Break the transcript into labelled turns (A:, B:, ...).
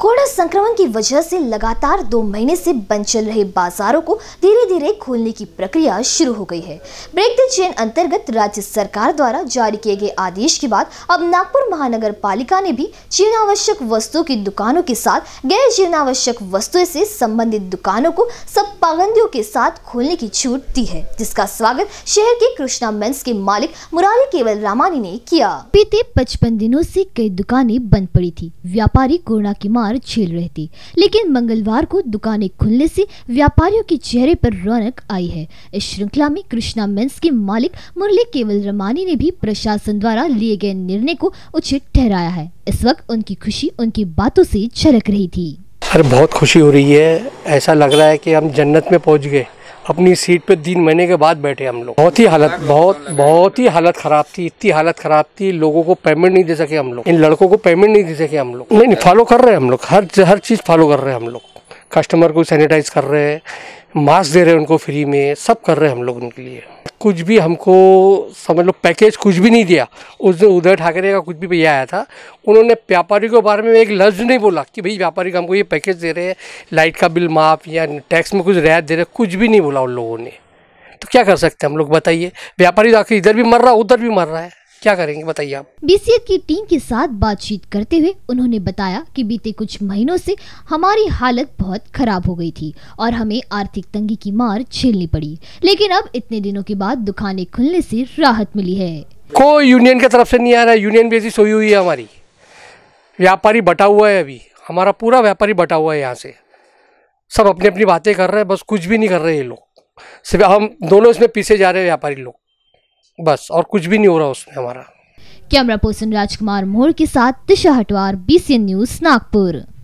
A: corona संक्रमण की वजह से लगातार दो महीने से बंद चल रहे बाजारों को धीरे धीरे खोलने की प्रक्रिया शुरू हो गई है ब्रेक द चेन अंतर्गत राज्य सरकार द्वारा जारी किए गए आदेश के बाद अब नागपुर महानगर पालिका ने भी जीवनावश्यक वस्तुओं की दुकानों के साथ गैर जीवनावश्यक वस्तुएं से संबंधित दुकानों को सब पाबंदियों के साथ खोलने की छूट दी है जिसका स्वागत शहर के कृष्णा मेन्स के मालिक मुरारी केवल रामानी ने किया बीते पचपन दिनों से कई दुकानें बंद पड़ी थी व्यापारी कोरोना की मार मार झेल रही थी लेकिन मंगलवार को दुकानें खुलने से व्यापारियों के चेहरे पर रौनक आई है इस श्रृंखला में कृष्णा मेंस के मालिक मुरली केवल रमानी ने भी प्रशासन द्वारा लिए गए निर्णय को उचित ठहराया है इस वक्त उनकी खुशी उनकी बातों से झलक रही थी
B: अरे बहुत खुशी हो रही है ऐसा लग रहा है कि हम जन्नत में पहुंच गए अपनी सीट पे तीन महीने के बाद बैठे हम लोग बहुत ही हालत बहुत बहुत ही हालत खराब थी इतनी हालत खराब थी लोगों को पेमेंट नहीं दे सके हम लोग इन लड़कों को पेमेंट नहीं दे सके हम लोग नहीं नहीं फॉलो कर रहे हैं हम लोग हर हर चीज़ फॉलो कर रहे हैं हम लोग कस्टमर को सैनिटाइज कर रहे हैं मास्क दे रहे हैं उनको फ्री में सब कर रहे हैं हम लोग उनके लिए कुछ भी हमको समझ लो पैकेज कुछ भी नहीं दिया उस दिन उदय ठाकरे का कुछ भी भैया आया था उन्होंने व्यापारी के बारे में एक लफ्ज़ नहीं बोला कि भाई व्यापारी हमको ये पैकेज दे रहे हैं लाइट का बिल माफ़ या टैक्स में कुछ रियायत दे रहे कुछ भी नहीं बोला उन लोगों ने तो क्या कर सकते हैं हम लोग बताइए व्यापारी तो आखिर इधर भी मर रहा उधर भी मर रहा है क्या करेंगे बताइए आप
A: बी की टीम के साथ बातचीत करते हुए उन्होंने बताया कि बीते कुछ महीनों से हमारी हालत बहुत खराब हो गई थी और हमें आर्थिक तंगी की मार झेलनी पड़ी लेकिन अब इतने दिनों के बाद दुकानें खुलने से राहत मिली है
B: कोई यूनियन की तरफ से नहीं आ रहा है यूनियन बेसिस हुई हुई है हमारी व्यापारी बटा हुआ है अभी हमारा पूरा व्यापारी बटा हुआ है यहाँ से सब अपनी अपनी बातें कर रहे हैं बस कुछ भी नहीं कर रहे ये लोग सिर्फ हम दोनों इसमें पीछे जा रहे हैं व्यापारी लोग बस और कुछ भी नहीं हो रहा उसमें हमारा
A: कैमरा पर्सन राजकुमार मोर के साथ दिशा हटवार बी न्यूज नागपुर